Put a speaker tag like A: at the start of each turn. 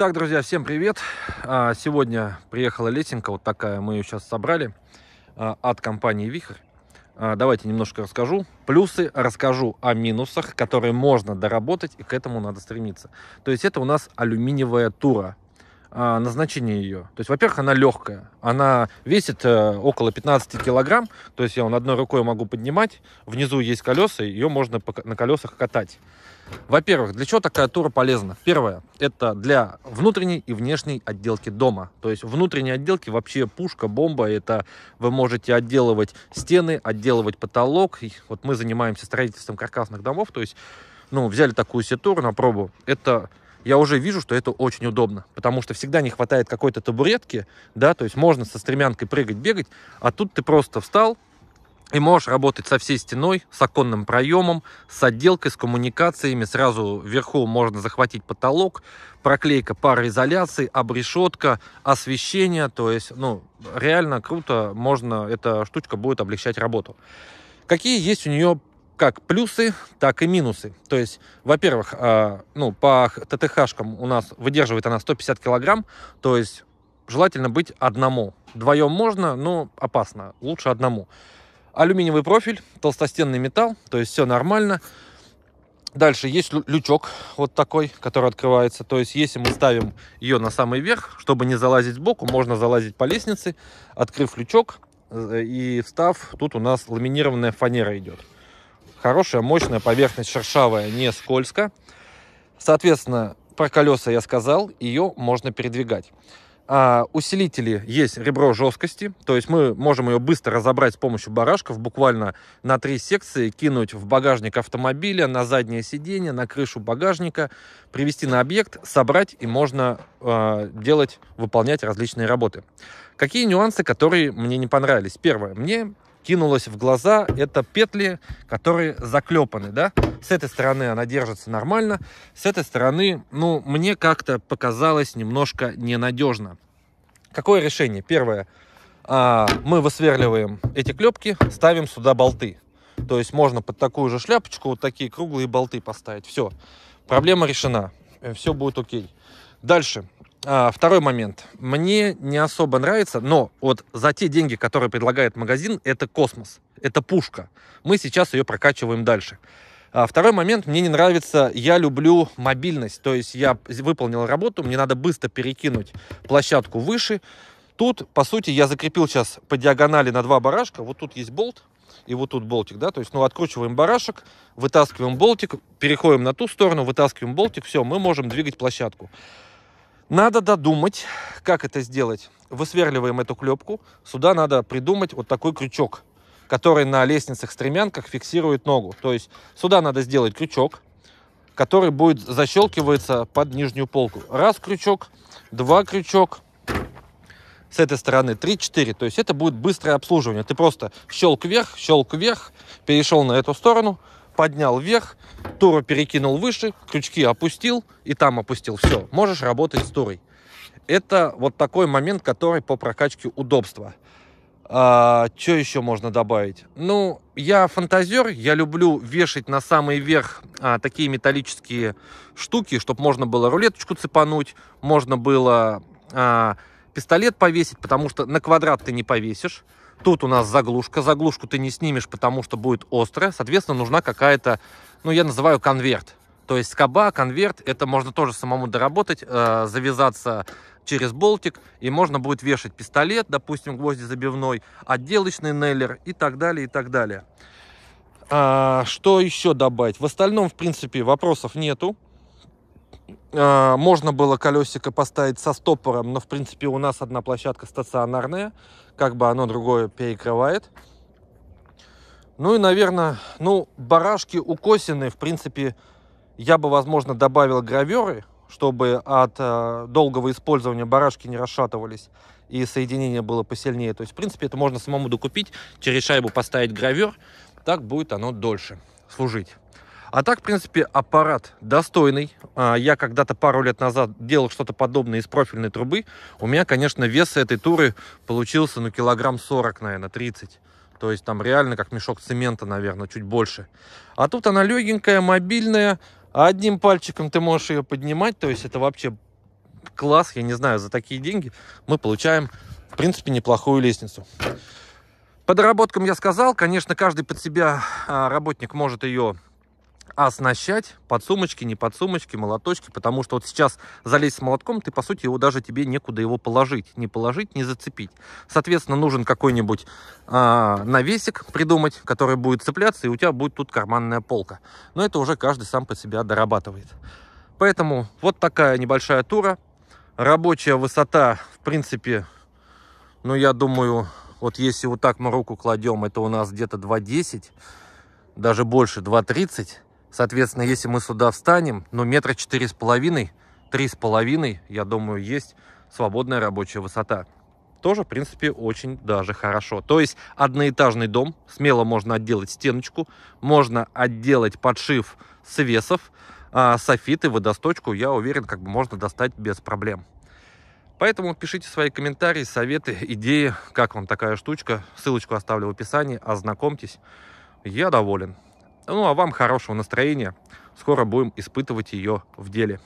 A: Так, друзья, всем привет! А, сегодня приехала лесенка, вот такая, мы ее сейчас собрали а, от компании «Вихрь». А, давайте немножко расскажу плюсы, расскажу о минусах, которые можно доработать и к этому надо стремиться. То есть это у нас алюминиевая тура, а, назначение ее. То есть, во-первых, она легкая. Она весит э, около 15 килограмм. То есть я он одной рукой могу поднимать. Внизу есть колеса, ее можно на колесах катать. Во-первых, для чего такая тура полезна? Первое, это для внутренней и внешней отделки дома. То есть внутренней отделки вообще пушка, бомба. Это вы можете отделывать стены, отделывать потолок. Вот мы занимаемся строительством каркасных домов. То есть, ну, взяли такую сетуру на пробу. Это я уже вижу, что это очень удобно, потому что всегда не хватает какой-то табуретки, да, то есть можно со стремянкой прыгать, бегать, а тут ты просто встал, и можешь работать со всей стеной, с оконным проемом, с отделкой, с коммуникациями. Сразу вверху можно захватить потолок, проклейка пароизоляции, обрешетка, освещение. То есть, ну, реально круто, можно, эта штучка будет облегчать работу. Какие есть у нее как плюсы, так и минусы. То есть, во-первых, э, ну, по ТТХ шкам у нас выдерживает она 150 килограмм, то есть желательно быть одному. Вдвоем можно, но опасно, лучше одному. Алюминиевый профиль, толстостенный металл, то есть все нормально. Дальше есть лючок вот такой, который открывается. То есть, если мы ставим ее на самый верх, чтобы не залазить сбоку, можно залазить по лестнице, открыв лючок э, и встав. Тут у нас ламинированная фанера идет. Хорошая, мощная поверхность, шершавая, не скользко. Соответственно, про колеса я сказал, ее можно передвигать. А усилители есть ребро жесткости, то есть мы можем ее быстро разобрать с помощью барашков, буквально на три секции, кинуть в багажник автомобиля, на заднее сиденье, на крышу багажника, привести на объект, собрать и можно э, делать, выполнять различные работы. Какие нюансы, которые мне не понравились? Первое, мне кинулось в глаза, это петли, которые заклепаны, да. С этой стороны она держится нормально, с этой стороны, ну, мне как-то показалось немножко ненадежно. Какое решение? Первое, а, мы высверливаем эти клепки, ставим сюда болты. То есть можно под такую же шляпочку вот такие круглые болты поставить. Все, проблема решена, э, все будет окей. Дальше, а, второй момент. Мне не особо нравится, но вот за те деньги, которые предлагает магазин, это космос, это пушка. Мы сейчас ее прокачиваем дальше. А, второй момент, мне не нравится, я люблю мобильность, то есть я выполнил работу, мне надо быстро перекинуть площадку выше. Тут, по сути, я закрепил сейчас по диагонали на два барашка, вот тут есть болт, и вот тут болтик, да, то есть, ну, откручиваем барашек, вытаскиваем болтик, переходим на ту сторону, вытаскиваем болтик, все, мы можем двигать площадку. Надо додумать, как это сделать. Высверливаем эту клепку. Сюда надо придумать вот такой крючок, который на лестницах-стремянках фиксирует ногу. То есть сюда надо сделать крючок, который будет защелкиваться под нижнюю полку. Раз крючок, два крючок, с этой стороны 3-4. То есть это будет быстрое обслуживание. Ты просто щелк вверх, щелк вверх, перешел на эту сторону, поднял вверх, туру перекинул выше, крючки опустил и там опустил. Все, можешь работать с турой. Это вот такой момент, который по прокачке удобства. А, что еще можно добавить? Ну, я фантазер, я люблю вешать на самый верх а, такие металлические штуки, чтобы можно было рулеточку цепануть, можно было а, пистолет повесить, потому что на квадрат ты не повесишь. Тут у нас заглушка. Заглушку ты не снимешь, потому что будет острая. Соответственно, нужна какая-то, ну, я называю конверт. То есть скоба, конверт, это можно тоже самому доработать, э, завязаться через болтик, и можно будет вешать пистолет, допустим, гвозди забивной, отделочный нейлер и так далее, и так далее. А, что еще добавить? В остальном, в принципе, вопросов нету. А, можно было колесико поставить со стопором, но, в принципе, у нас одна площадка стационарная, как бы оно другое перекрывает. Ну и, наверное, ну, барашки укосины, в принципе, я бы, возможно, добавил граверы, чтобы от э, долгого использования барашки не расшатывались и соединение было посильнее. То есть, в принципе, это можно самому докупить, через шайбу поставить гравер, так будет оно дольше служить. А так, в принципе, аппарат достойный. А, я когда-то пару лет назад делал что-то подобное из профильной трубы. У меня, конечно, вес этой туры получился, ну, килограмм 40, наверное, 30. То есть там реально как мешок цемента, наверное, чуть больше. А тут она легенькая, мобильная. Одним пальчиком ты можешь ее поднимать. То есть это вообще класс. Я не знаю, за такие деньги мы получаем, в принципе, неплохую лестницу. По доработкам я сказал. Конечно, каждый под себя а, работник может ее оснащать подсумочки, не подсумочки, молоточки, потому что вот сейчас залезть с молотком, ты, по сути, его даже тебе некуда его положить. Не положить, не зацепить. Соответственно, нужен какой-нибудь э, навесик придумать, который будет цепляться, и у тебя будет тут карманная полка. Но это уже каждый сам по себя дорабатывает. Поэтому вот такая небольшая тура. Рабочая высота, в принципе, ну, я думаю, вот если вот так мы руку кладем, это у нас где-то 2,10, даже больше, 2,30 Соответственно, если мы сюда встанем, ну, метра четыре с половиной, три с половиной, я думаю, есть свободная рабочая высота. Тоже, в принципе, очень даже хорошо. То есть одноэтажный дом, смело можно отделать стеночку, можно отделать подшив свесов, а софит водосточку, я уверен, как бы можно достать без проблем. Поэтому пишите свои комментарии, советы, идеи, как вам такая штучка. Ссылочку оставлю в описании, ознакомьтесь. Я доволен. Ну а вам хорошего настроения. Скоро будем испытывать ее в деле.